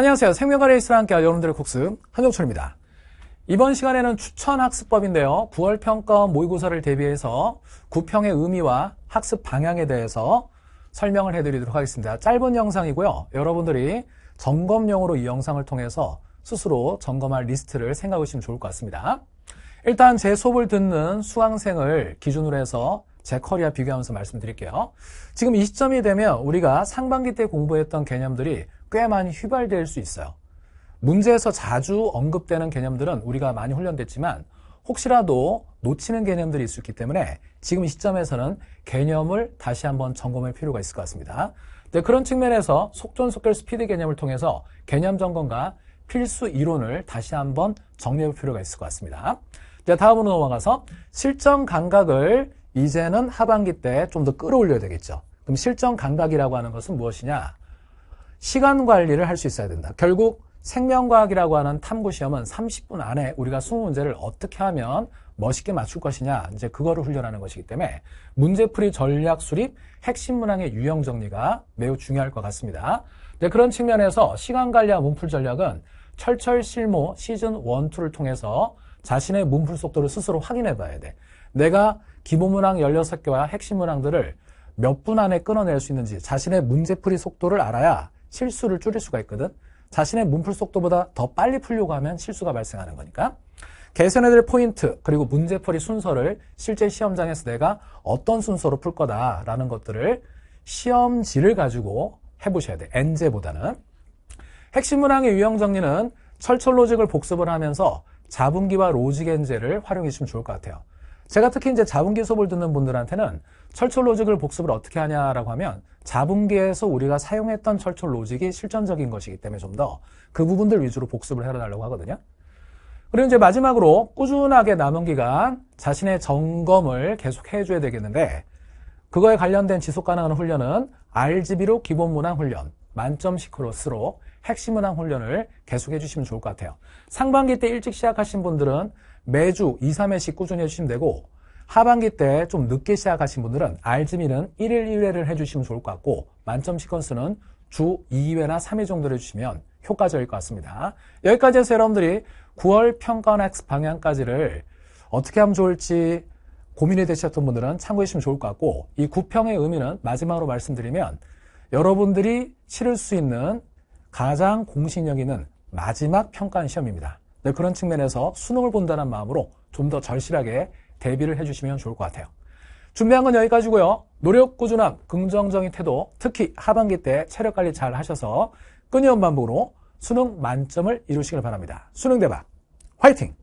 안녕하세요. 생명과 레이스와 함께 여러분들의 국수 한종철입니다. 이번 시간에는 추천학습법인데요. 9월 평가원 모의고사를 대비해서 9평의 의미와 학습 방향에 대해서 설명을 해드리도록 하겠습니다. 짧은 영상이고요. 여러분들이 점검용으로 이 영상을 통해서 스스로 점검할 리스트를 생각하시면 좋을 것 같습니다. 일단 제 수업을 듣는 수강생을 기준으로 해서 제커리어 비교하면서 말씀드릴게요. 지금 이 시점이 되면 우리가 상반기 때 공부했던 개념들이 꽤 많이 휘발될 수 있어요. 문제에서 자주 언급되는 개념들은 우리가 많이 훈련됐지만 혹시라도 놓치는 개념들이 있을 수 있기 때문에 지금 시점에서는 개념을 다시 한번 점검할 필요가 있을 것 같습니다. 네, 그런 측면에서 속전속결 스피드 개념을 통해서 개념 점검과 필수 이론을 다시 한번 정리해 볼 필요가 있을 것 같습니다. 네, 다음으로 넘어가서 실전 감각을 이제는 하반기 때 좀 더 끌어올려야 되겠죠. 그럼 실전 감각이라고 하는 것은 무엇이냐? 시간 관리를 할 수 있어야 된다. 결국 생명과학이라고 하는 탐구 시험은 30분 안에 우리가 20문제를 어떻게 하면 멋있게 맞출 것이냐 이제 그거를 훈련하는 것이기 때문에 문제풀이 전략 수립 핵심 문항의 유형 정리가 매우 중요할 것 같습니다. 네, 그런 측면에서 시간 관리와 문풀 전략은 철철실모 시즌 1, 2를 통해서 자신의 문풀 속도를 스스로 확인해 봐야 돼. 내가 기본 문항 16개와 핵심 문항들을 몇 분 안에 끊어낼 수 있는지 자신의 문제풀이 속도를 알아야 실수를 줄일 수가 있거든. 자신의 문풀 속도보다 더 빨리 풀려고 하면 실수가 발생하는 거니까. 개선해드릴 포인트 그리고 문제풀이 순서를 실제 시험장에서 내가 어떤 순서로 풀 거다라는 것들을 시험지를 가지고 해보셔야 돼. 엔제보다는. 핵심 문항의 유형 정리는 철철 로직을 복습을 하면서 자분기와 로직 엔제를 활용해 주시면 좋을 것 같아요. 제가 특히 이제 자분기 수업을 듣는 분들한테는 철철 로직을 복습을 어떻게 하냐라고 하면 자본계에서 우리가 사용했던 철철 로직이 실전적인 것이기 때문에 좀 더 그 부분들 위주로 복습을 해달라고 하거든요. 그리고 이제 마지막으로 꾸준하게 남은 기간 자신의 점검을 계속 해줘야 되겠는데 그거에 관련된 지속 가능한 훈련은 RGB로 기본 문항 훈련, 만점시크로스로 핵심 문항 훈련을 계속 해주시면 좋을 것 같아요. 상반기 때 일찍 시작하신 분들은 매주 2, 3회씩 꾸준히 해주시면 되고 하반기 때 좀 늦게 시작하신 분들은 알지미는 1일 1회를 해주시면 좋을 것 같고 만점 시퀀스는 주 2회나 3회 정도를 해주시면 효과적일 것 같습니다. 여기까지 해서 여러분들이 9월 평가원X 방향까지를 어떻게 하면 좋을지 고민이 되셨던 분들은 참고해 주시면 좋을 것 같고 이9평의 의미는 마지막으로 말씀드리면 여러분들이 치를 수 있는 가장 공신력 있는 마지막 평가원 시험입니다. 네, 그런 측면에서 수능을 본다는 마음으로 좀 더 절실하게 대비를 해주시면 좋을 것 같아요. 준비한 건 여기까지고요. 노력 꾸준함, 긍정적인 태도, 특히 하반기 때 체력 관리 잘 하셔서 끊임없는 반복으로 수능 만점을 이루시길 바랍니다. 수능 대박, 화이팅!